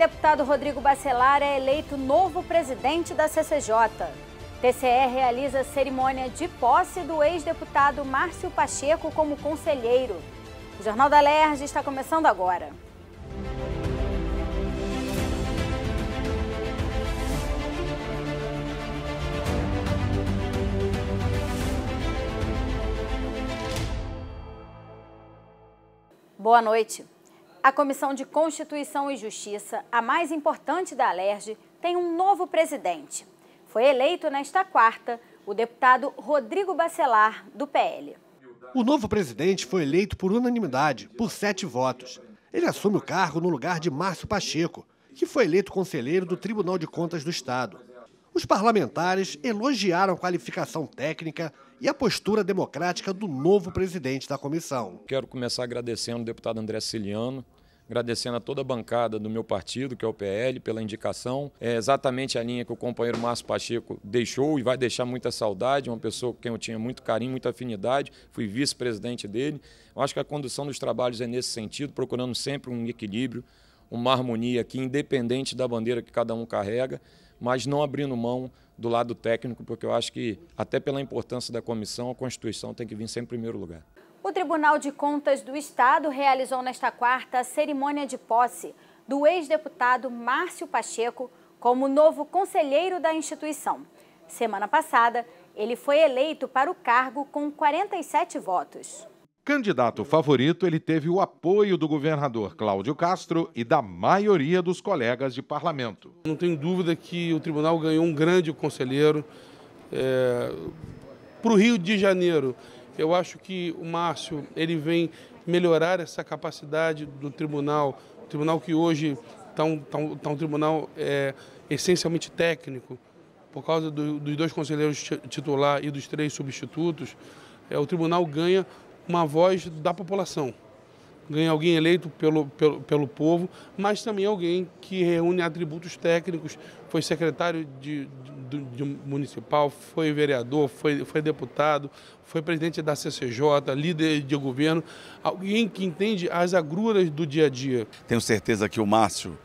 Deputado Rodrigo Bacelar é eleito novo presidente da CCJ. TCE realiza cerimônia de posse do ex-deputado Márcio Pacheco como conselheiro. O Jornal da Lerge está começando agora. Boa noite. A Comissão de Constituição e Justiça, a mais importante da Alerj, tem um novo presidente. Foi eleito nesta quarta o deputado Rodrigo Bacelar, do PL. O novo presidente foi eleito por unanimidade, por sete votos. Ele assume o cargo no lugar de Márcio Pacheco, que foi eleito conselheiro do Tribunal de Contas do Estado. Os parlamentares elogiaram a qualificação técnica e a postura democrática do novo presidente da comissão. Quero começar agradecendo o deputado André Ciliano, agradecendo a toda a bancada do meu partido, que é o PL, pela indicação. É exatamente a linha que o companheiro Márcio Pacheco deixou e vai deixar muita saudade, uma pessoa com quem eu tinha muito carinho, muita afinidade, fui vice-presidente dele. Eu acho que a condução dos trabalhos é nesse sentido, procurando sempre um equilíbrio uma harmonia aqui, independente da bandeira que cada um carrega, mas não abrindo mão do lado técnico, porque eu acho que, até pela importância da comissão, a Constituição tem que vir sempre em primeiro lugar. O Tribunal de Contas do Estado realizou nesta quarta a cerimônia de posse do ex-deputado Márcio Pacheco como novo conselheiro da instituição. Semana passada, ele foi eleito para o cargo com 47 votos. Candidato favorito, ele teve o apoio do governador Cláudio Castro e da maioria dos colegas de parlamento. Não tenho dúvida que o tribunal ganhou um grande conselheiro. É... Para o Rio de Janeiro, eu acho que o Márcio ele vem melhorar essa capacidade do tribunal, o tribunal que hoje está um, tá um, tá um, tribunal é, essencialmente técnico, por causa do, dos dois conselheiros titular e dos três substitutos, é, o tribunal ganha uma voz da população. Ganha alguém eleito pelo, pelo, pelo povo, mas também alguém que reúne atributos técnicos, foi secretário de, de, de municipal, foi vereador, foi, foi deputado, foi presidente da CCJ, líder de governo, alguém que entende as agruras do dia a dia. Tenho certeza que o Márcio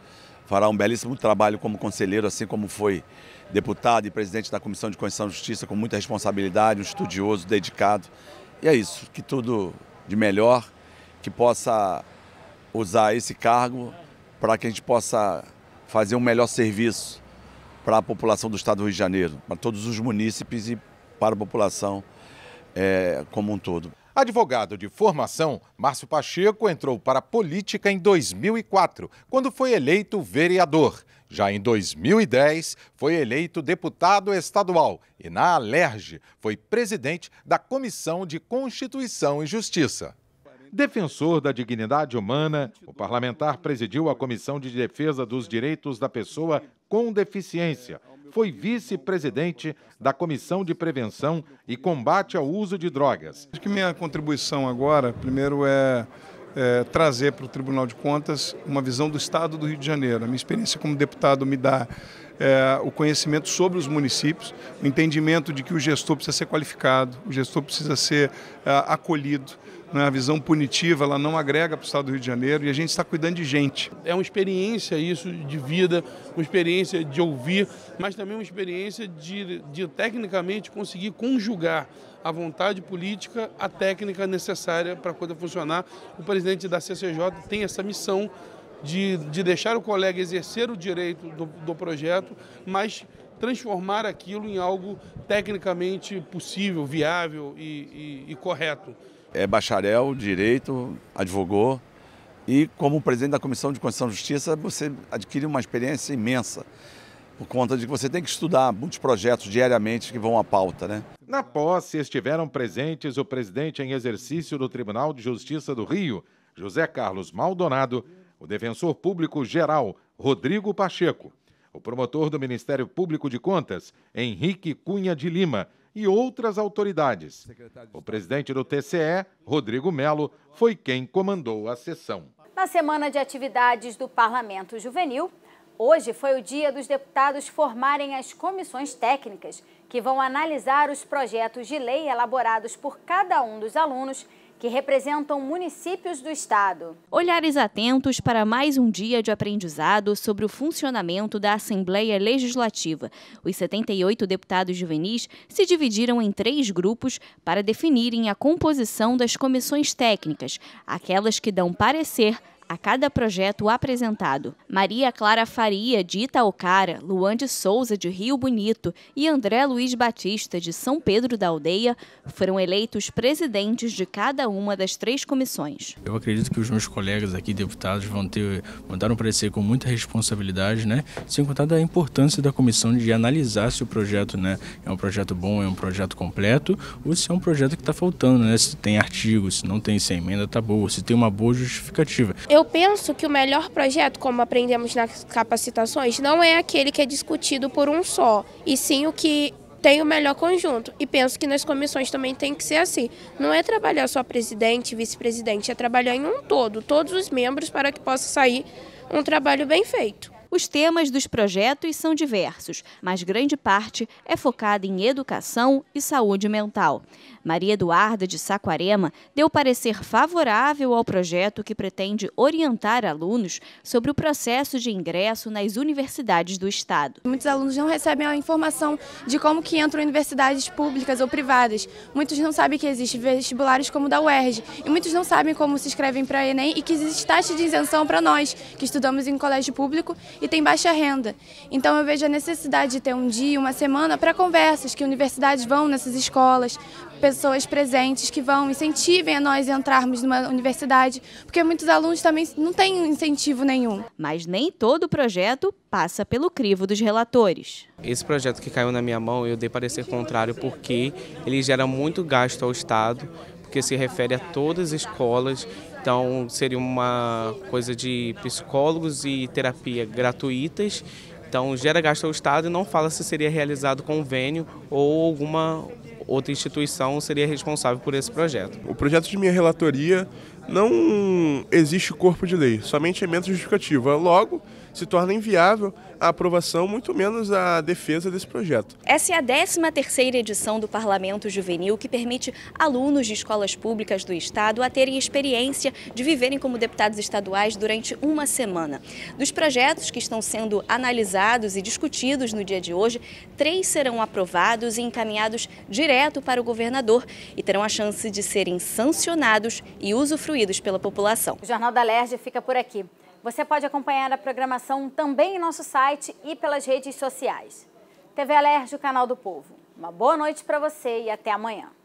fará um belíssimo trabalho como conselheiro, assim como foi deputado e presidente da Comissão de Constituição e Justiça, com muita responsabilidade, um estudioso, dedicado e é isso, que tudo de melhor, que possa usar esse cargo para que a gente possa fazer um melhor serviço para a população do Estado do Rio de Janeiro, para todos os munícipes e para a população é, como um todo. Advogado de formação, Márcio Pacheco entrou para a política em 2004, quando foi eleito vereador já em 2010, foi eleito deputado estadual e, na Alerj, foi presidente da Comissão de Constituição e Justiça. Defensor da dignidade humana, o parlamentar presidiu a Comissão de Defesa dos Direitos da Pessoa com Deficiência. Foi vice-presidente da Comissão de Prevenção e Combate ao Uso de Drogas. Acho que minha contribuição agora, primeiro, é é, trazer para o Tribunal de Contas uma visão do Estado do Rio de Janeiro. A minha experiência como deputado me dá é, o conhecimento sobre os municípios, o entendimento de que o gestor precisa ser qualificado, o gestor precisa ser é, acolhido, né? A visão punitiva ela não agrega para o estado do Rio de Janeiro e a gente está cuidando de gente. É uma experiência isso de vida, uma experiência de ouvir, mas também uma experiência de, de tecnicamente conseguir conjugar a vontade política, a técnica necessária para a coisa funcionar. O presidente da CCJ tem essa missão de, de deixar o colega exercer o direito do, do projeto, mas transformar aquilo em algo tecnicamente possível, viável e, e, e correto é bacharel, direito, advogou. E como presidente da Comissão de Constituição e Justiça, você adquire uma experiência imensa, por conta de que você tem que estudar muitos projetos diariamente que vão à pauta, né? Na posse estiveram presentes o presidente em exercício do Tribunal de Justiça do Rio, José Carlos Maldonado, o defensor público geral, Rodrigo Pacheco, o promotor do Ministério Público de Contas, Henrique Cunha de Lima, e outras autoridades. O presidente do TCE, Rodrigo Melo, foi quem comandou a sessão. Na semana de atividades do Parlamento Juvenil, hoje foi o dia dos deputados formarem as comissões técnicas que vão analisar os projetos de lei elaborados por cada um dos alunos que representam municípios do estado. Olhares atentos para mais um dia de aprendizado sobre o funcionamento da Assembleia Legislativa. Os 78 deputados juvenis se dividiram em três grupos para definirem a composição das comissões técnicas, aquelas que dão parecer a cada projeto apresentado. Maria Clara Faria, de Itaocara, Luan de Souza, de Rio Bonito e André Luiz Batista, de São Pedro da Aldeia, foram eleitos presidentes de cada uma das três comissões. Eu acredito que os meus colegas aqui, deputados, vão ter, mandaram parecer com muita responsabilidade, né? sem contar da importância da comissão de analisar se o projeto né, é um projeto bom, é um projeto completo, ou se é um projeto que está faltando, né? se tem artigo, se não tem, se a emenda está boa, se tem uma boa justificativa. Eu penso que o melhor projeto, como aprendemos nas capacitações, não é aquele que é discutido por um só, e sim o que tem o melhor conjunto. E penso que nas comissões também tem que ser assim. Não é trabalhar só presidente, vice-presidente, é trabalhar em um todo, todos os membros, para que possa sair um trabalho bem feito. Os temas dos projetos são diversos, mas grande parte é focada em educação e saúde mental. Maria Eduarda de Saquarema deu parecer favorável ao projeto que pretende orientar alunos sobre o processo de ingresso nas universidades do Estado. Muitos alunos não recebem a informação de como que entram em universidades públicas ou privadas. Muitos não sabem que existem vestibulares como o da UERJ e muitos não sabem como se inscrevem para a Enem e que existe taxa de isenção para nós, que estudamos em colégio público e tem baixa renda. Então eu vejo a necessidade de ter um dia, uma semana para conversas que universidades vão nessas escolas, pessoas presentes que vão, incentivem a nós entrarmos numa universidade, porque muitos alunos também não têm incentivo nenhum. Mas nem todo projeto passa pelo crivo dos relatores. Esse projeto que caiu na minha mão, eu dei parecer contrário porque ele gera muito gasto ao Estado, porque se refere a todas as escolas então seria uma coisa de psicólogos e terapia gratuitas. Então gera gasto ao Estado e não fala se seria realizado convênio ou alguma outra instituição seria responsável por esse projeto. O projeto de minha relatoria não existe corpo de lei, somente emenda é justificativa. Logo, se torna inviável a aprovação, muito menos a defesa desse projeto. Essa é a 13ª edição do Parlamento Juvenil, que permite alunos de escolas públicas do Estado a terem experiência de viverem como deputados estaduais durante uma semana. Dos projetos que estão sendo analisados e discutidos no dia de hoje, três serão aprovados e encaminhados direto para o governador e terão a chance de serem sancionados e usufruídos pela população. O Jornal da Lerge fica por aqui. Você pode acompanhar a programação também em nosso site e pelas redes sociais. TV Alerj, o canal do povo. Uma boa noite para você e até amanhã.